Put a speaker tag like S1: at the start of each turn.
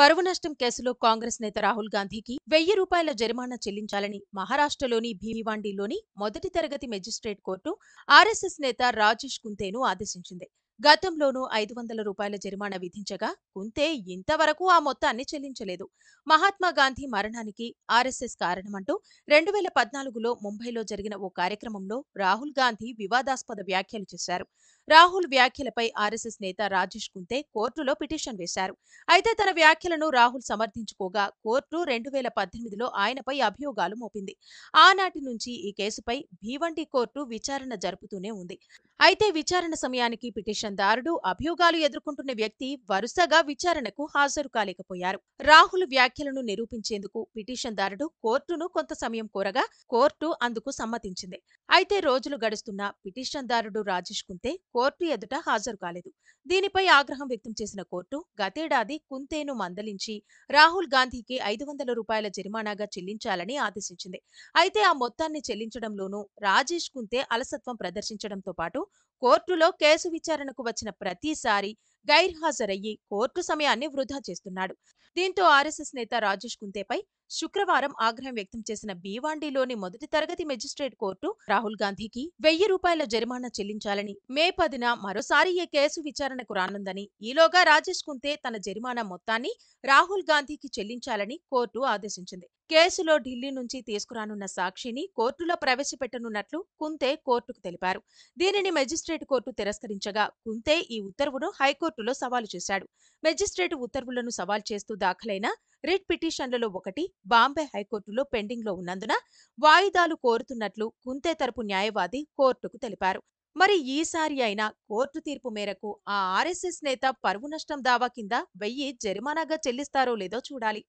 S1: పరువు నష్టం కేసులో కాంగ్రెస్ నేత రాహుల్ గాంధీకి వెయ్యి రూపాయల జరిమానా చెల్లించాలని మహారాష్ట్రలోని భీవాండిలోని మొదటి తరగతి మెజిస్ట్రేట్ కోర్టు ఆర్ఎస్ఎస్ నేత రాజేష్ కుంతేను ఆదేశించింది గతంలోనూ ఐదు వందల రూపాయల జరిమానా విధించగా కుంతే ఇంతవరకు ఆ మొత్తాన్ని చెల్లించలేదు మహాత్మా గాంధీ మరణానికి ఆర్ఎస్ఎస్ కారణమంటూ రెండు వేల పద్నాలుగులో ముంబైలో జరిగిన ఓ కార్యక్రమంలో రాహుల్ గాంధీ వివాదాస్పద వ్యాఖ్యలు చేశారు రాహుల్ వ్యాఖ్యలపై ఆర్ఎస్ఎస్ నేత రాజేష్ కుంతే కోర్టులో పిటిషన్ వేశారు అయితే తన వ్యాఖ్యలను రాహుల్ సమర్థించుకోగా కోర్టు రెండు వేల పద్దెనిమిదిలో ఆయనపై అభియోగాలు మోపింది ఆనాటి నుంచి ఈ కేసుపై భీవండి కోర్టు విచారణ జరుపుతూనే ఉంది అయితే విచారణ సమయానికి పిటిషన్దారుడు అభియోగాలు ఎదుర్కొంటున్న వ్యక్తి వరుసగా విచారణకు హాజరు కాలేకపోయారు రాహుల్ వ్యాఖ్యలను నిరూపించేందుకు పిటిషన్దారుడు కోర్టును కొంత సమయం కోరగా కోర్టు అందుకు సమ్మతించింది అయితే రోజులు గడుస్తున్న పిటిషన్దారుడు రాజేష్ కుంతే కోర్టు ఎదుట హాజరు కాలేదు దీనిపై ఆగ్రహం వ్యక్తం చేసిన కోర్టు గతేడాది కుంతేను మందలించి రాహుల్ గాంధీకి ఐదు వందల రూపాయల జరిమానాగా చెల్లించాలని ఆదేశించింది అయితే ఆ మొత్తాన్ని చెల్లించడంలోనూ రాజేష్ కుంతే అలసత్వం ప్రదర్శించడంతో పాటు కోర్టులో కేసు విచారణకు వచ్చిన ప్రతిసారి గైర్హాజరయ్యి కోర్టు సమయాన్ని వృధా చేస్తున్నాడు దీంతో ఆర్ఎస్ఎస్ నేత రాజేష్ కుంతేపై శుక్రవారం ఆగ్రహం వ్యక్తం చేసిన భీవాండిలోని మొదటి తరగతి మెజిస్ట్రేట్ కోర్టు రాహుల్ గాంధీకి వెయ్యి రూపాయల జరిమానా చెల్లించాలని మే పదిన మరోసారి ఈ కేసు విచారణకు రానుందని ఈలోగా రాజేష్ కుంతే తన జరిమానా మొత్తాన్ని రాహుల్ గాంధీకి చెల్లించాలని కోర్టు ఆదేశించింది కేసులో ఢిల్లీ నుంచి తీసుకురానున్న సాక్షిని కోర్టులో ప్రవేశపెట్టనున్నట్లు కుంతే కోర్టుకు తెలిపారు దీనిని మెజిస్ట్రేట్ కోర్టు తిరస్కరించగా కుంతే ఈ ఉత్తర్వును హైకోర్టులో సవాలు చేశాడు మెజిస్ట్రేట్ ఉత్తర్వులను సవాల్ చేస్తూ దాఖలైన రిట్ పిటిషన్లలో ఒకటి బాంబే హైకోర్టులో పెండింగ్లో ఉన్నందున వాయిదాలు కోరుతున్నట్లు కుంతే తరపు న్యాయవాది కోర్టుకు తెలిపారు మరి ఈసారి అయినా కోర్టు తీర్పు మేరకు ఆ ఆర్ఎస్ఎస్ నేత పరువు నష్టం దావా కింద వెయ్యి జరిమానాగా చెల్లిస్తారో లేదో చూడాలి